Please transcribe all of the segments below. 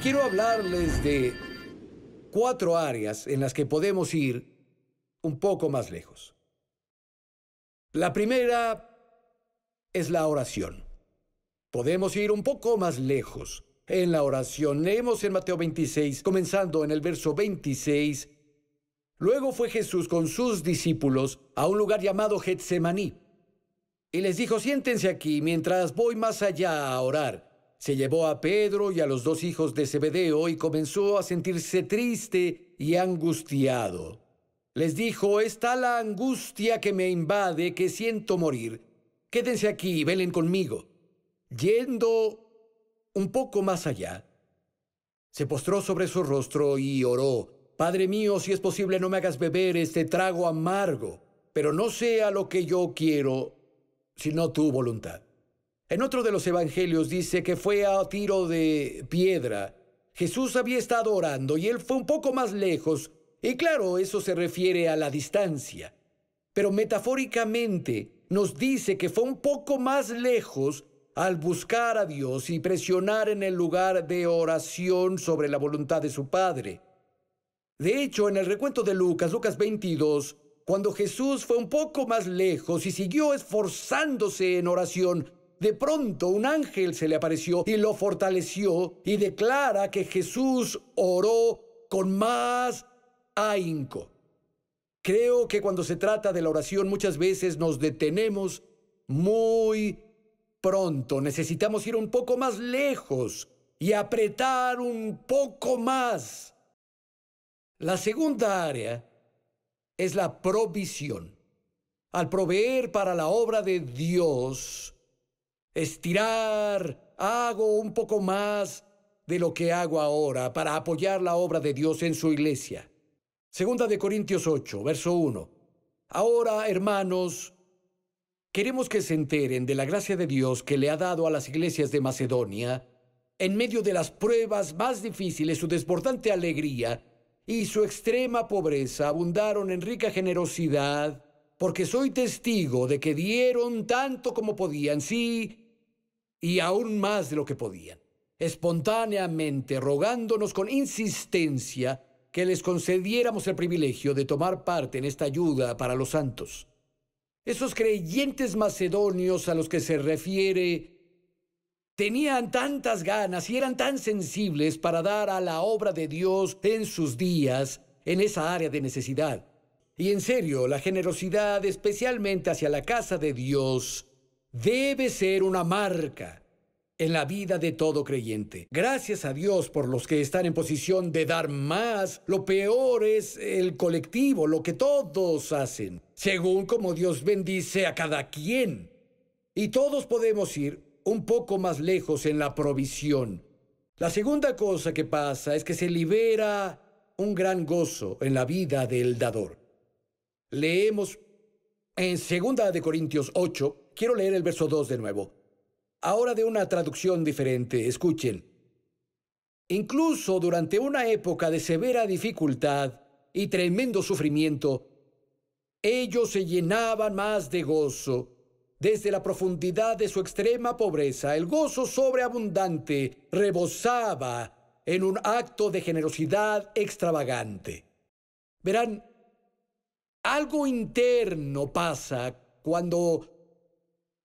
Quiero hablarles de cuatro áreas en las que podemos ir un poco más lejos. La primera es la oración. Podemos ir un poco más lejos en la oración. Leemos en Mateo 26, comenzando en el verso 26. Luego fue Jesús con sus discípulos a un lugar llamado Getsemaní. Y les dijo, siéntense aquí mientras voy más allá a orar se llevó a Pedro y a los dos hijos de Zebedeo y comenzó a sentirse triste y angustiado. Les dijo, está la angustia que me invade, que siento morir. Quédense aquí y velen conmigo. Yendo un poco más allá, se postró sobre su rostro y oró, Padre mío, si es posible no me hagas beber este trago amargo, pero no sea lo que yo quiero, sino tu voluntad. En otro de los evangelios dice que fue a tiro de piedra. Jesús había estado orando y él fue un poco más lejos. Y claro, eso se refiere a la distancia. Pero metafóricamente nos dice que fue un poco más lejos al buscar a Dios y presionar en el lugar de oración sobre la voluntad de su Padre. De hecho, en el recuento de Lucas, Lucas 22, cuando Jesús fue un poco más lejos y siguió esforzándose en oración, de pronto un ángel se le apareció y lo fortaleció y declara que Jesús oró con más ahínco. Creo que cuando se trata de la oración muchas veces nos detenemos muy pronto. Necesitamos ir un poco más lejos y apretar un poco más. La segunda área es la provisión. Al proveer para la obra de Dios, estirar, hago un poco más de lo que hago ahora para apoyar la obra de Dios en su iglesia. Segunda de Corintios 8, verso 1. Ahora, hermanos, queremos que se enteren de la gracia de Dios que le ha dado a las iglesias de Macedonia en medio de las pruebas más difíciles, su desbordante alegría y su extrema pobreza abundaron en rica generosidad porque soy testigo de que dieron tanto como podían, sí, y aún más de lo que podían, espontáneamente rogándonos con insistencia que les concediéramos el privilegio de tomar parte en esta ayuda para los santos. Esos creyentes macedonios a los que se refiere tenían tantas ganas y eran tan sensibles para dar a la obra de Dios en sus días, en esa área de necesidad y en serio, la generosidad, especialmente hacia la casa de Dios, debe ser una marca en la vida de todo creyente. Gracias a Dios por los que están en posición de dar más. Lo peor es el colectivo, lo que todos hacen, según como Dios bendice a cada quien. Y todos podemos ir un poco más lejos en la provisión. La segunda cosa que pasa es que se libera un gran gozo en la vida del dador. Leemos en 2 de Corintios 8, quiero leer el verso 2 de nuevo. Ahora de una traducción diferente, escuchen. Incluso durante una época de severa dificultad y tremendo sufrimiento, ellos se llenaban más de gozo. Desde la profundidad de su extrema pobreza, el gozo sobreabundante rebosaba en un acto de generosidad extravagante. Verán, algo interno pasa cuando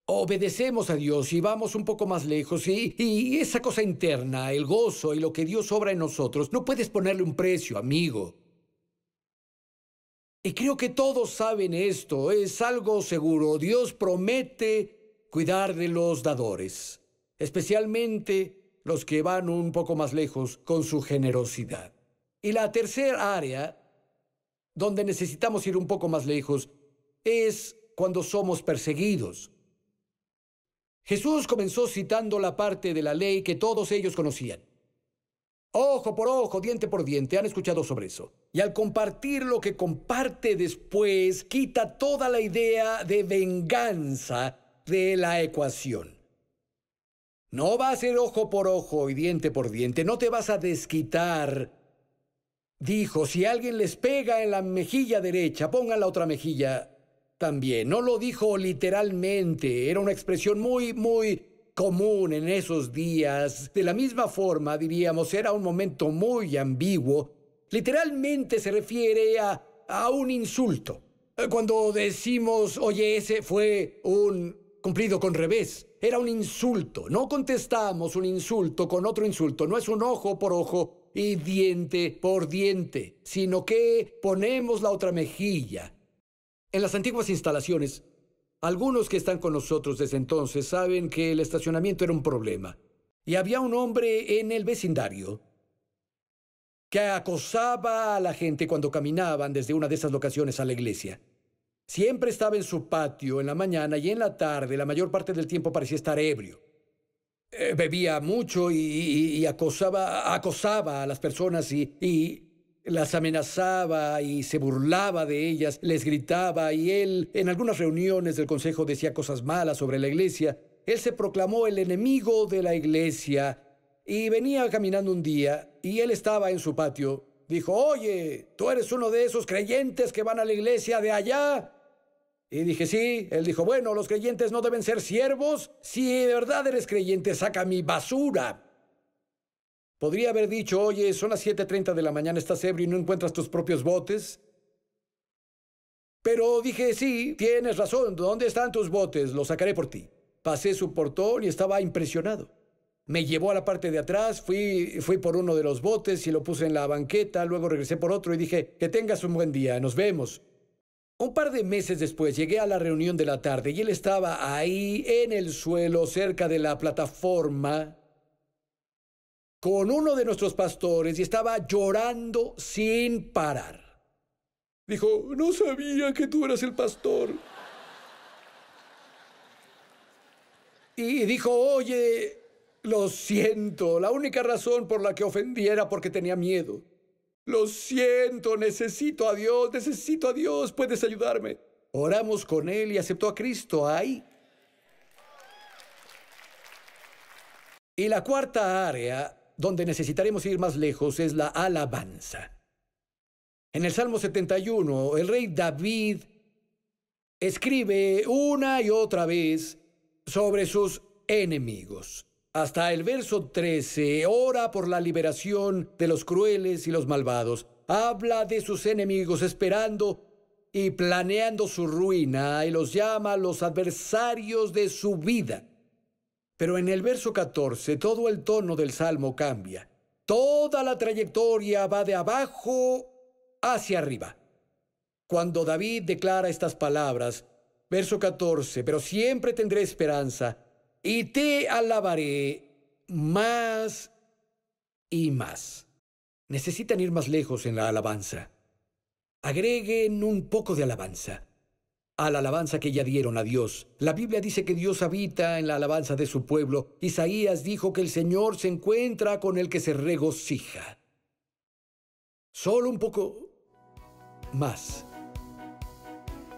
obedecemos a Dios y vamos un poco más lejos y, esa cosa interna, el gozo y lo que Dios obra en nosotros, no puedes ponerle un precio, amigo. Y creo que todos saben esto, es algo seguro. Dios promete cuidar de los dadores, especialmente los que van un poco más lejos con su generosidad. Y la tercera área donde necesitamos ir un poco más lejos es cuando somos perseguidos. Jesús comenzó citando la parte de la ley que todos ellos conocían. Ojo por ojo, diente por diente, han escuchado sobre eso. Y al compartir lo que comparte después, quita toda la idea de venganza de la ecuación. No va a ser ojo por ojo y diente por diente, no te vas a desquitar dijo, si alguien les pega en la mejilla derecha, pongan la otra mejilla también. No lo dijo literalmente, era una expresión muy, muy común en esos días. De la misma forma, diríamos, era un momento muy ambiguo. Literalmente se refiere a, a un insulto. Eh, cuando decimos, oye, ese fue un cumplido con revés. Era un insulto. No contestamos un insulto con otro insulto. No es un ojo por ojo y diente por diente, sino que ponemos la otra mejilla. En las antiguas instalaciones, algunos que están con nosotros desde entonces saben que el estacionamiento era un problema. Y había un hombre en el vecindario que acosaba a la gente cuando caminaban desde una de esas locaciones a la iglesia. Siempre estaba en su patio en la mañana y en la tarde, la mayor parte del tiempo parecía estar ebrio. Eh, bebía mucho y, acosaba, acosaba a las personas y, y las amenazaba y se burlaba de ellas, les gritaba y él en algunas reuniones del Consejo decía cosas malas sobre la iglesia. Él se proclamó el enemigo de la iglesia y venía caminando un día y él estaba en su patio. Dijo, oye, tú eres uno de esos creyentes que van a la iglesia de allá. Y dije, sí. Él dijo, bueno, los creyentes no deben ser siervos. Si de verdad eres creyente, saca mi basura. Podría haber dicho, oye, son las 7.30 de la mañana, estás ebrio y no encuentras tus propios botes. Pero dije, sí, tienes razón, ¿dónde están tus botes? Los sacaré por ti. Pasé su portón y estaba impresionado. Me llevó a la parte de atrás, fui, fui por uno de los botes y lo puse en la banqueta, luego regresé por otro y dije, que tengas un buen día, nos vemos. Un par de meses después llegué a la reunión de la tarde y él estaba ahí en el suelo cerca de la plataforma con uno de nuestros pastores y estaba llorando sin parar. Dijo, no sabía que tú eras el pastor. Y dijo, oye, lo siento, la única razón por la que ofendí era porque tenía miedo. Lo siento, necesito a Dios, necesito a Dios, puedes ayudarme. Oramos con él y aceptó a Cristo ahí. Y la cuarta área donde necesitaremos ir más lejos es la alabanza. En el Salmo 71, el rey David escribe una y otra vez sobre sus enemigos hasta el verso 13, ora por la liberación de los crueles y los malvados. Habla de sus enemigos esperando y planeando su ruina y los llama los adversarios de su vida. Pero en el verso 14 todo el tono del salmo cambia. Toda la trayectoria va de abajo hacia arriba. Cuando David declara estas palabras, verso 14, pero siempre tendré esperanza y te alabaré más y más. Necesitan ir más lejos en la alabanza. Agreguen un poco de alabanza a la alabanza que ya dieron a Dios. La Biblia dice que Dios habita en la alabanza de su pueblo. Isaías dijo que el Señor se encuentra con el que se regocija. Solo un poco más.